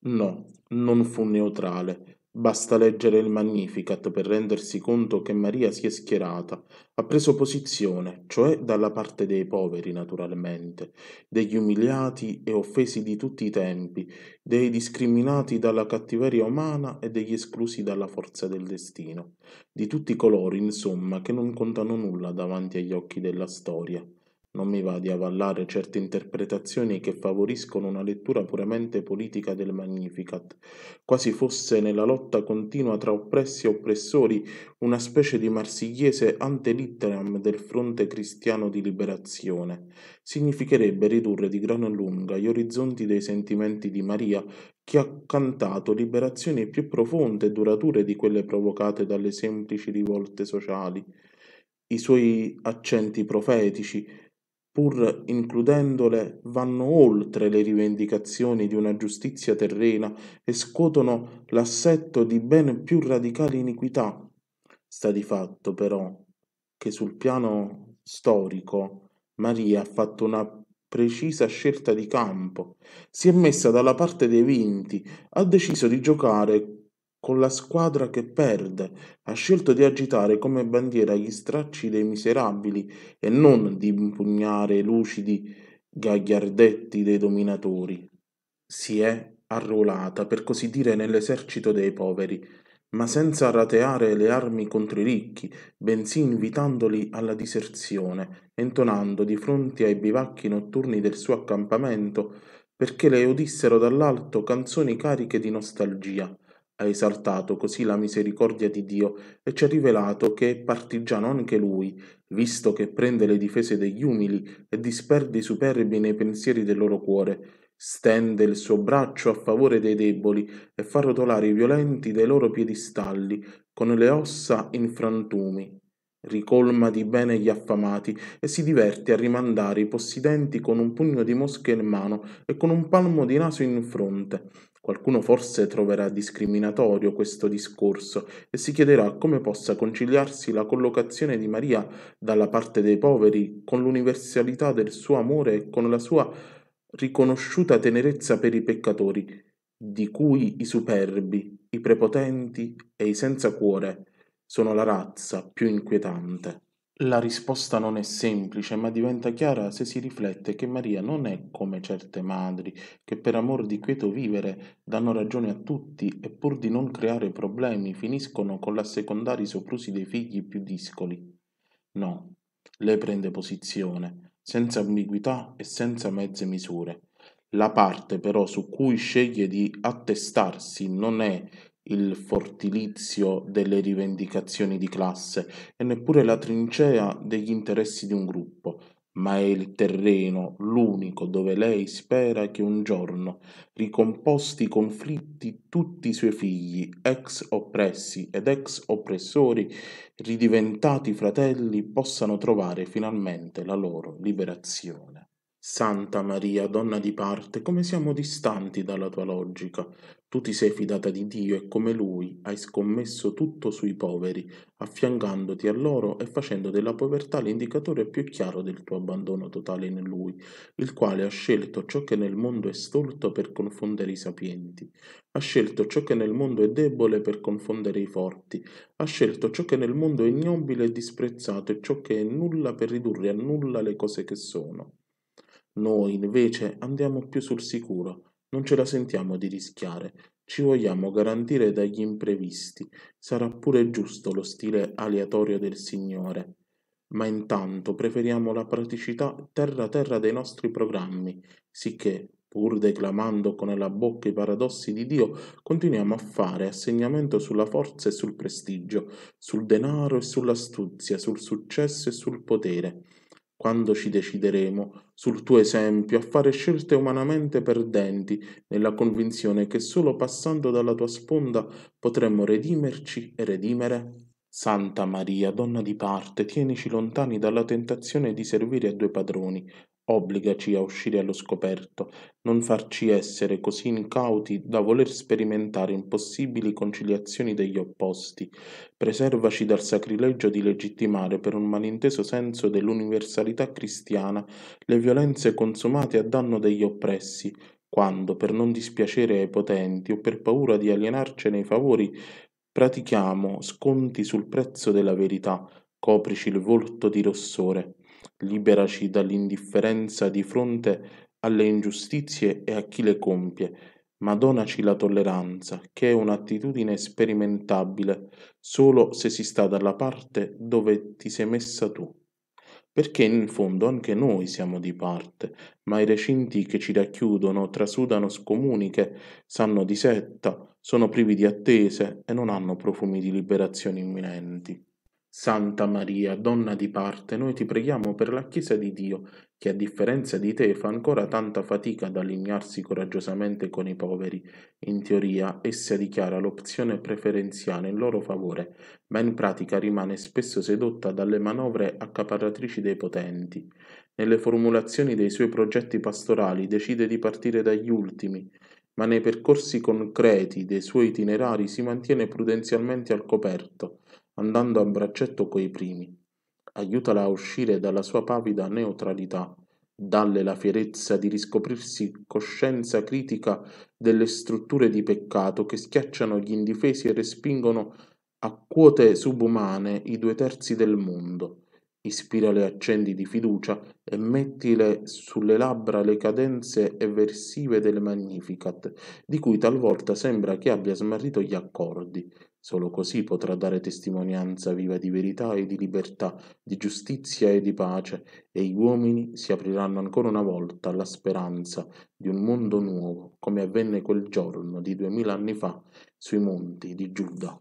No, non fu neutrale. Basta leggere il Magnificat per rendersi conto che Maria si è schierata, ha preso posizione, cioè dalla parte dei poveri naturalmente, degli umiliati e offesi di tutti i tempi, dei discriminati dalla cattiveria umana e degli esclusi dalla forza del destino, di tutti coloro insomma che non contano nulla davanti agli occhi della storia. Non mi va di avallare certe interpretazioni che favoriscono una lettura puramente politica del Magnificat, quasi fosse nella lotta continua tra oppressi e oppressori una specie di marsigliese ante litteram del fronte cristiano di liberazione. Significherebbe ridurre di gran lunga gli orizzonti dei sentimenti di Maria, che ha cantato liberazioni più profonde e durature di quelle provocate dalle semplici rivolte sociali. I suoi accenti profetici, pur includendole, vanno oltre le rivendicazioni di una giustizia terrena e scuotono l'assetto di ben più radicali iniquità. Sta di fatto, però, che sul piano storico Maria ha fatto una precisa scelta di campo, si è messa dalla parte dei vinti, ha deciso di giocare con la squadra che perde, ha scelto di agitare come bandiera gli stracci dei miserabili e non di impugnare lucidi gagliardetti dei dominatori. Si è arruolata, per così dire, nell'esercito dei poveri, ma senza rateare le armi contro i ricchi, bensì invitandoli alla diserzione, intonando di fronte ai bivacchi notturni del suo accampamento perché le udissero dall'alto canzoni cariche di nostalgia ha esaltato così la misericordia di Dio e ci ha rivelato che è partigiano anche lui, visto che prende le difese degli umili e disperde i superbi nei pensieri del loro cuore, stende il suo braccio a favore dei deboli e fa rotolare i violenti dai loro piedistalli, con le ossa in frantumi. Ricolma di bene gli affamati e si diverte a rimandare i possidenti con un pugno di mosche in mano e con un palmo di naso in fronte Qualcuno forse troverà discriminatorio questo discorso e si chiederà come possa conciliarsi la collocazione di Maria dalla parte dei poveri con l'universalità del suo amore e con la sua riconosciuta tenerezza per i peccatori, di cui i superbi, i prepotenti e i senza cuore sono la razza più inquietante. La risposta non è semplice, ma diventa chiara se si riflette che Maria non è come certe madri, che per amor di quieto vivere danno ragione a tutti e pur di non creare problemi finiscono con l'assecondare i soprusi dei figli più discoli. No, lei prende posizione, senza ambiguità e senza mezze misure. La parte però su cui sceglie di attestarsi non è il fortilizio delle rivendicazioni di classe e neppure la trincea degli interessi di un gruppo, ma è il terreno, l'unico, dove lei spera che un giorno, ricomposti i conflitti, tutti i suoi figli, ex oppressi ed ex oppressori, ridiventati fratelli, possano trovare finalmente la loro liberazione. Santa Maria, donna di parte, come siamo distanti dalla tua logica, tu ti sei fidata di Dio e come Lui hai scommesso tutto sui poveri, affiancandoti a loro e facendo della povertà l'indicatore più chiaro del tuo abbandono totale in Lui, il quale ha scelto ciò che nel mondo è stolto per confondere i sapienti, ha scelto ciò che nel mondo è debole per confondere i forti, ha scelto ciò che nel mondo è ignobile e disprezzato e ciò che è nulla per ridurre a nulla le cose che sono. Noi invece andiamo più sul sicuro non ce la sentiamo di rischiare, ci vogliamo garantire dagli imprevisti, sarà pure giusto lo stile aleatorio del Signore. Ma intanto preferiamo la praticità terra-terra dei nostri programmi, sicché, pur declamando con la bocca i paradossi di Dio, continuiamo a fare assegnamento sulla forza e sul prestigio, sul denaro e sull'astuzia, sul successo e sul potere quando ci decideremo, sul tuo esempio, a fare scelte umanamente perdenti, nella convinzione che solo passando dalla tua sponda potremmo redimerci e redimere? Santa Maria, donna di parte, tienici lontani dalla tentazione di servire a due padroni, obbligaci a uscire allo scoperto, non farci essere così incauti da voler sperimentare impossibili conciliazioni degli opposti, preservaci dal sacrilegio di legittimare per un malinteso senso dell'universalità cristiana le violenze consumate a danno degli oppressi, quando, per non dispiacere ai potenti o per paura di alienarcene i favori, pratichiamo sconti sul prezzo della verità, coprici il volto di rossore. Liberaci dall'indifferenza di fronte alle ingiustizie e a chi le compie, ma donaci la tolleranza, che è un'attitudine sperimentabile solo se si sta dalla parte dove ti sei messa tu. Perché in fondo anche noi siamo di parte, ma i recinti che ci racchiudono, trasudano scomuniche, sanno di setta, sono privi di attese e non hanno profumi di liberazione imminenti. Santa Maria, donna di parte, noi ti preghiamo per la Chiesa di Dio, che a differenza di te fa ancora tanta fatica ad allinearsi coraggiosamente con i poveri. In teoria essa dichiara l'opzione preferenziale in loro favore, ma in pratica rimane spesso sedotta dalle manovre accaparratrici dei potenti. Nelle formulazioni dei suoi progetti pastorali decide di partire dagli ultimi, ma nei percorsi concreti dei suoi itinerari si mantiene prudenzialmente al coperto andando a braccetto coi primi. Aiutala a uscire dalla sua pavida neutralità, dalle la fierezza di riscoprirsi coscienza critica delle strutture di peccato che schiacciano gli indifesi e respingono a quote subumane i due terzi del mondo. Ispira le accendi di fiducia e mettile sulle labbra le cadenze eversive del Magnificat, di cui talvolta sembra che abbia smarrito gli accordi, Solo così potrà dare testimonianza viva di verità e di libertà, di giustizia e di pace, e gli uomini si apriranno ancora una volta alla speranza di un mondo nuovo, come avvenne quel giorno di duemila anni fa sui monti di Giuda.